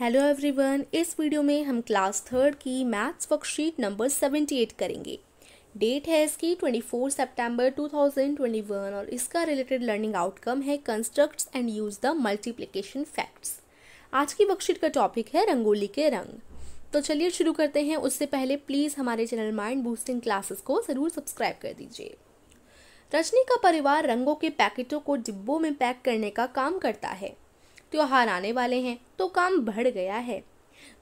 hello everyone इस video में हम क्लास थर्ड की maths worksheet number seventy eight करेंगे डेट है इसकी twenty four September two thousand twenty one और इसका रिलेटेड लर्निंग आउटकम है constructs and use the multiplication facts आज की वर्कशीट का टॉपिक है रंगोली के रंग तो चलिए शुरू करते हैं उससे पहले प्लीज़ हमारे चैनल माइंड बूस्टिंग क्लासेस को ज़रूर सब्सक्राइब कर दीजिए रजनी का परिवार रंगों के पैकेटों को डिब्बों में पैक करने का काम करता है त्यौहार आने वाले हैं तो काम बढ़ गया है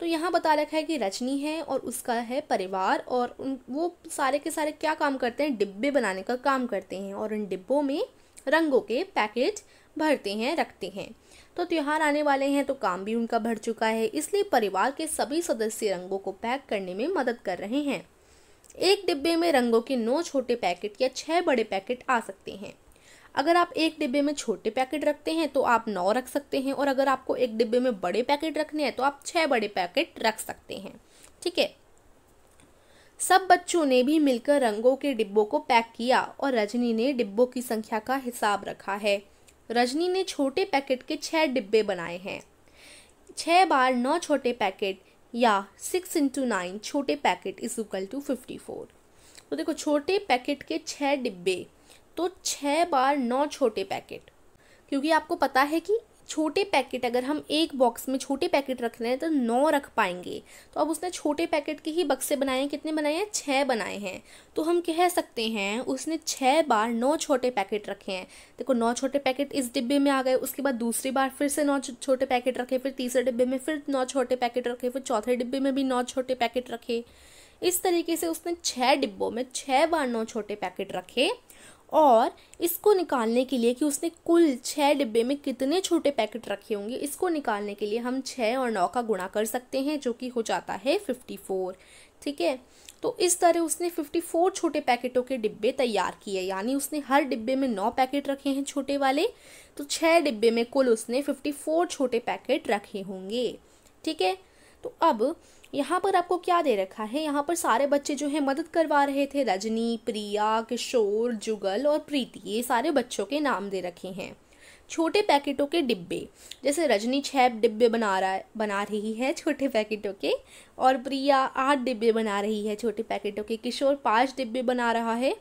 तो यहाँ बता रखा है कि रजनी है और उसका है परिवार और उन वो सारे के सारे क्या काम करते हैं डिब्बे बनाने का काम करते हैं और उन डिब्बों में रंगों के पैकेट भरते हैं रखते हैं तो त्यौहार आने वाले हैं तो काम भी उनका बढ़ चुका है इसलिए परिवार के सभी सदस्य रंगों को पैक करने में मदद कर रहे हैं एक डिब्बे में रंगों के नौ छोटे पैकेट या छः बड़े पैकेट आ सकते हैं अगर आप एक डिब्बे में छोटे पैकेट रखते हैं तो आप नौ रख सकते हैं और अगर आपको एक डिब्बे में बड़े पैकेट रखने हैं तो आप छः बड़े पैकेट रख सकते हैं ठीक है सब बच्चों ने भी मिलकर रंगों के डिब्बों को पैक किया और रजनी ने डिब्बों की संख्या का हिसाब रखा है रजनी ने छोटे पैकेट के छः डिब्बे बनाए हैं छः बार नौ छोटे पैकेट या सिक्स इंटू नाइन छोटे packet is equal to fifty four तो देखो छोटे पैकेट के छः डिब्बे तो छः बार नौ छोटे पैकेट क्योंकि आपको पता है कि छोटे पैकेट अगर हम एक बॉक्स में छोटे पैकेट रख रहे हैं तो नौ रख पाएंगे तो अब उसने छोटे पैकेट के ही बक्से बनाए हैं कितने बनाए हैं छः बनाए हैं तो हम कह सकते हैं उसने छः बार नौ छोटे पैकेट रखे हैं देखो नौ छोटे पैकेट इस डिब्बे में आ गए उसके बाद दूसरी बार फिर से नौ छोटे पैकेट रखे फिर तीसरे डिब्बे में फिर नौ छोटे पैकेट रखे फिर चौथे डिब्बे में भी नौ छोटे पैकेट रखे इस तरीके से उसने छः डिब्बों में छः बार नौ छोटे पैकेट रखे और इसको निकालने के लिए कि उसने कुल छः डिब्बे में कितने छोटे पैकेट रखे होंगे इसको निकालने के लिए हम छः और नौ का गुणा कर सकते हैं जो कि हो जाता है फिफ्टी फोर ठीक है तो इस तरह उसने फिफ्टी फोर छोटे पैकेटों के डिब्बे तैयार किए यानी उसने हर डिब्बे में नौ पैकेट रखे हैं छोटे वाले तो छः डिब्बे में कुल उसने फिफ्टी फोर छोटे पैकेट रखे होंगे ठीक है तो अब यहाँ पर आपको क्या दे रखा है यहाँ पर सारे बच्चे जो है मदद करवा रहे थे रजनी प्रिया किशोर जुगल और प्रीति ये सारे बच्चों के नाम दे रखे हैं छोटे पैकेटों के डिब्बे जैसे रजनी छह डिब्बे बना रहा बना रही है छोटे पैकेटों के और प्रिया आठ डिब्बे बना रही है छोटे पैकेटों के किशोर पाँच डिब्बे बना रहा है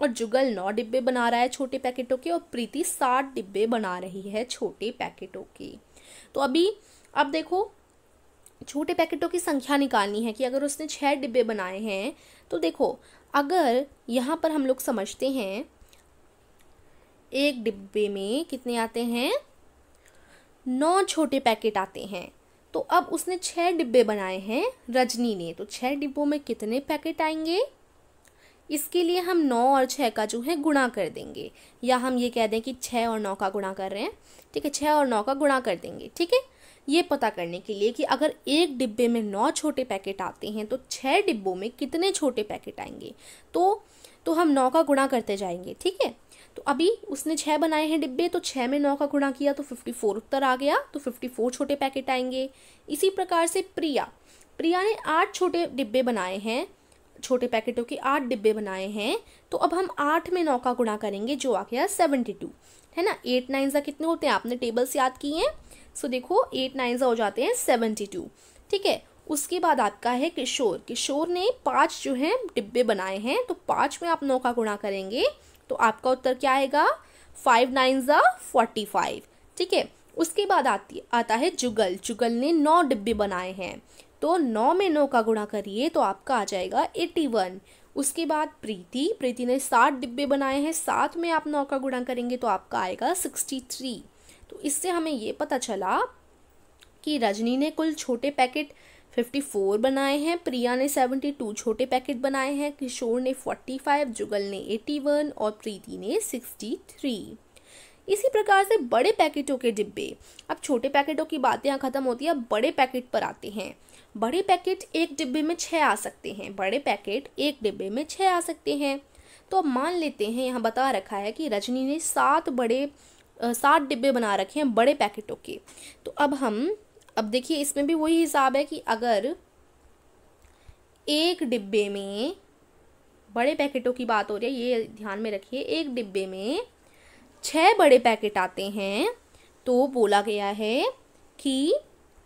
और जुगल नौ डिब्बे बना रहा है छोटे पैकेटों के और प्रीति सात डिब्बे बना रही है छोटे पैकेटों के तो अभी अब देखो छोटे पैकेटों की संख्या निकालनी है कि अगर उसने छः डिब्बे बनाए हैं तो देखो अगर यहाँ पर हम लोग समझते हैं एक डिब्बे में कितने आते हैं नौ छोटे पैकेट आते हैं तो अब उसने छः डिब्बे बनाए हैं रजनी ने तो छः डिब्बों में कितने पैकेट आएंगे इसके लिए हम नौ और छः का जो है गुणा कर देंगे या हम ये कह दें कि छः और नौ का गुणा कर रहे हैं ठीक है छः और नौ का गुणा कर देंगे ठीक है ये पता करने के लिए कि अगर एक डिब्बे में नौ छोटे पैकेट आते हैं तो छः डिब्बों में कितने छोटे पैकेट आएंगे तो तो हम नौ का गुणा करते जाएंगे ठीक है तो अभी उसने छः बनाए हैं डिब्बे तो छः में नौ का गुणा किया तो फिफ्टी फोर उत्तर आ गया तो फिफ्टी फोर छोटे पैकेट आएंगे इसी प्रकार से प्रिया प्रिया ने आठ छोटे डिब्बे बनाए हैं छोटे पैकेटों के आठ डिब्बे बनाए हैं तो अब हम आठ में नौ का गुणा करेंगे जो आ गया सेवेंटी टू है ना एट नाइन ज़ा कितने होते हैं आपने टेबल्स याद किए हैं सो देखो एट नाइन ज़ा हो जाते हैं सेवेंटी टू ठीक है उसके बाद आपका है किशोर किशोर ने पाँच जो है डिब्बे बनाए हैं तो पाँच में आप नौ का गुणा करेंगे तो आपका उत्तर क्या आएगा फाइव नाइन ज़ा फोर्टी फाइव ठीक है उसके बाद आती आता है जुगल जुगल ने नौ डिब्बे बनाए हैं तो नौ में नौ का गुणा करिए तो आपका आ जाएगा एट्टी वन उसके बाद प्रीति प्रीति ने सात डिब्बे बनाए हैं सात में आप नौ का गुणा करेंगे तो आपका आएगा सिक्सटी थ्री तो इससे हमें ये पता चला कि रजनी ने कुल छोटे पैकेट फिफ्टी फोर बनाए हैं प्रिया ने सेवेंटी टू छोटे पैकेट बनाए हैं किशोर ने फोर्टी फाइव जुगल ने एटी वन और प्रीति ने सिक्सटी थ्री इसी प्रकार से बड़े पैकेटों के डिब्बे अब छोटे पैकेटों की बात यहाँ ख़त्म होती है अब बड़े पैकेट पर आते हैं बड़े पैकेट एक डिब्बे में छः आ सकते हैं बड़े पैकेट एक डिब्बे में छः आ सकते हैं तो अब मान लेते हैं यहाँ बता रखा है कि रजनी ने सात बड़े सात डिब्बे बना रखे हैं बड़े पैकेटों के तो अब हम अब देखिए इसमें भी वही हिसाब है कि अगर एक डिब्बे में बड़े पैकेटों की बात हो रही है ये ध्यान में रखिए एक डिब्बे में छः बड़े पैकेट आते हैं तो बोला गया है कि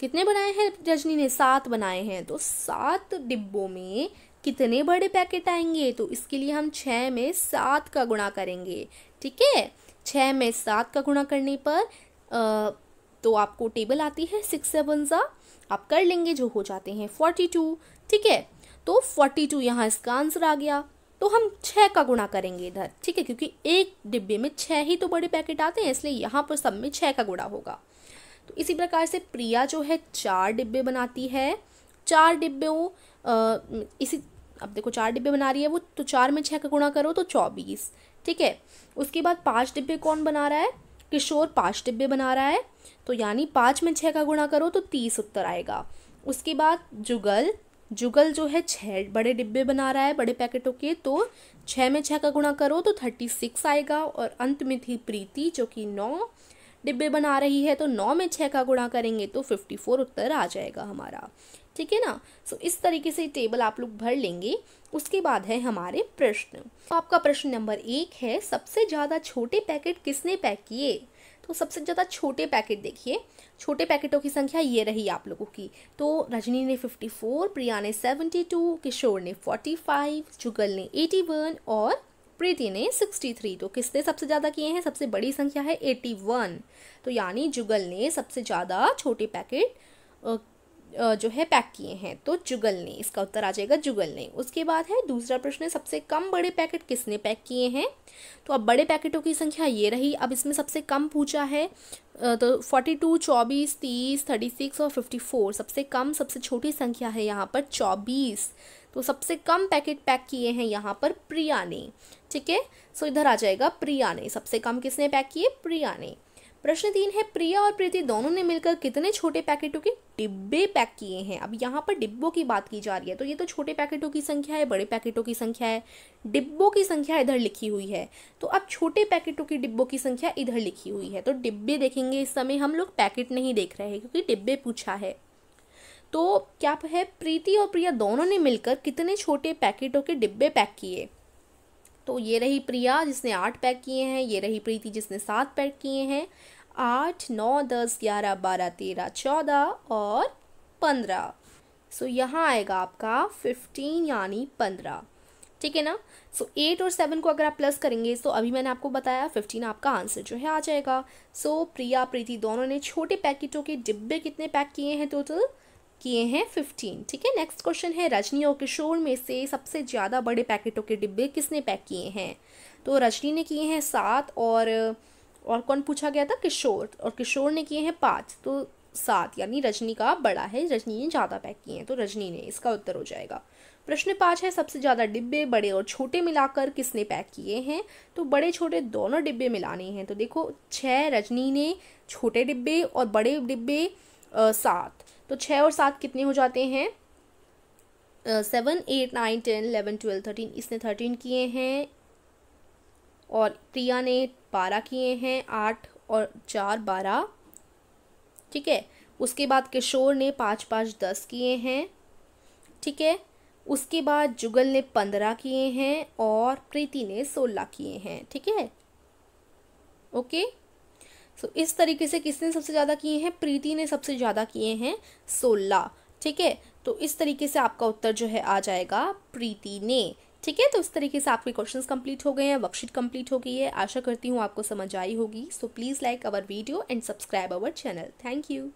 कितने बनाए हैं रजनी ने सात बनाए हैं तो सात डिब्बों में कितने बड़े पैकेट आएंगे तो इसके लिए हम छः में सात का गुणा करेंगे ठीक है छः में सात का गुणा करने पर आ, तो आपको टेबल आती है सिक्स सेवन सा आप कर लेंगे जो हो जाते हैं फोर्टी टू ठीक है तो फोर्टी टू यहाँ इसका आंसर आ गया तो हम छः का गुणा करेंगे इधर ठीक है क्योंकि एक डिब्बे में छः ही तो बड़े पैकेट आते हैं इसलिए यहाँ पर सब में छः का गुणा होगा तो इसी प्रकार से प्रिया जो है चार डिब्बे बनाती है चार डिब्बे वो इसी अब देखो चार डिब्बे बना रही है वो तो चार में छः का गुणा करो तो चौबीस ठीक है उसके बाद पाँच डिब्बे कौन बना रहा है किशोर पाँच डिब्बे बना रहा है तो यानी पाँच में छः का गुणा करो तो तीस उत्तर आएगा उसके बाद जुगल जुगल जो है छः बड़े डिब्बे बना रहा है बड़े पैकेटों के तो छः में छः का गुणा करो तो थर्टी सिक्स आएगा और अंत में थी प्रीति जो कि नौ डिब्बे बना रही है तो नौ में छः का गुणा करेंगे तो फिफ्टी फोर उत्तर आ जाएगा हमारा ठीक है ना सो so, इस तरीके से टेबल आप लोग भर लेंगे उसके बाद है हमारे प्रश्न तो आपका प्रश्न नंबर एक है सबसे ज़्यादा छोटे पैकेट किसने पैक किए तो सबसे ज़्यादा छोटे पैकेट देखिए छोटे पैकेटों की संख्या ये रही आप लोगों की तो रजनी ने 54 प्रिया ने 72 किशोर ने 45 जुगल ने 81 और प्रीति ने 63 तो किसने सबसे ज़्यादा किए हैं सबसे बड़ी संख्या है 81 तो यानी जुगल ने सबसे ज़्यादा छोटे पैकेट जो है पैक किए हैं तो जुगल ने इसका उत्तर आ जाएगा जुगल ने उसके बाद है दूसरा प्रश्न है सबसे कम बड़े पैकेट किसने पैक किए हैं तो अब बड़े पैकेटों की संख्या ये रही अब इसमें सबसे कम पूछा है तो फोर्टी टू चौबीस तीस थर्टी सिक्स और फिफ्टी फोर सबसे कम सबसे छोटी संख्या है यहाँ पर चौबीस तो सबसे कम पैकेट पैक किए हैं यहाँ पर प्रिया ने ठीक है सो इधर आ जाएगा प्रिया ने सबसे कम किसने पैक किए प्रिया ने प्रश्न तीन है प्रिया और प्रीति दोनों ने मिलकर कितने छोटे पैकेटों के डिब्बे पैक किए हैं अब यहाँ पर डिब्बों की बात की जा रही है तो ये तो छोटे पैकेटों की संख्या है बड़े पैकेटों की संख्या है डिब्बों की संख्या इधर लिखी हुई है तो अब छोटे पैकेटों की डिब्बों की संख्या इधर लिखी हुई है तो डिब्बे देखेंगे इस समय हम लोग पैकेट नहीं देख रहे क्योंकि डिब्बे पूछा है तो क्या है प्रीति और प्रिया दोनों ने मिलकर कितने छोटे पैकेटों के डिब्बे पैक किए तो ये रही प्रिया जिसने आठ पैक किए हैं ये रही प्रीति जिसने सात पैक किए हैं आठ नौ दस ग्यारह बारह तेरह चौदह और पंद्रह सो so, यहाँ आएगा आपका फिफ्टीन यानी पंद्रह ठीक है ना सो so, एट और सेवन को अगर आप प्लस करेंगे तो so अभी मैंने आपको बताया फिफ्टीन आपका आंसर जो है आ जाएगा सो so, प्रिया प्रीति दोनों ने छोटे पैकेटों के डिब्बे कितने पैक किए हैं टोटल तो किए हैं फिफ्टीन ठीक है नेक्स्ट क्वेश्चन है रजनी और किशोर में से सबसे ज़्यादा बड़े पैकेटों के डिब्बे किसने पैक किए हैं तो रजनी ने किए हैं सात और और कौन पूछा गया था किशोर और किशोर ने किए हैं पाँच तो सात यानी रजनी का बड़ा है रजनी ने ज़्यादा पैक किए हैं तो रजनी ने इसका उत्तर हो जाएगा प्रश्न पाँच है सबसे ज़्यादा डिब्बे बड़े और छोटे मिलाकर किसने पैक किए हैं तो बड़े छोटे दोनों डिब्बे मिलाने हैं तो देखो छः रजनी ने छोटे डिब्बे और बड़े डिब्बे सात तो छः और सात कितने हो जाते हैं seven eight nine ten eleven twelve thirteen इसने थर्टीन किए हैं और प्रिया ने बारह किए हैं आठ और चार बारह ठीक है उसके बाद किशोर ने पाँच पाँच दस किए हैं ठीक है उसके बाद जुगल ने पंद्रह किए हैं और प्रीति ने सोलह किए हैं ठीक है ओके सो इस तरीके से किसने सबसे ज़्यादा किए हैं प्रीति ने सबसे ज़्यादा किए हैं सोलह ठीक है तो इस तरीके से आपका उत्तर जो है आ जाएगा प्रीति ने ठीक है तो इस तरीके से आपके क्वेश्चन कंप्लीट हो गए हैं वर्कशीट कंप्लीट हो गई है आशा करती हूँ आपको समझ आई होगी so please like our video and subscribe our channel thank you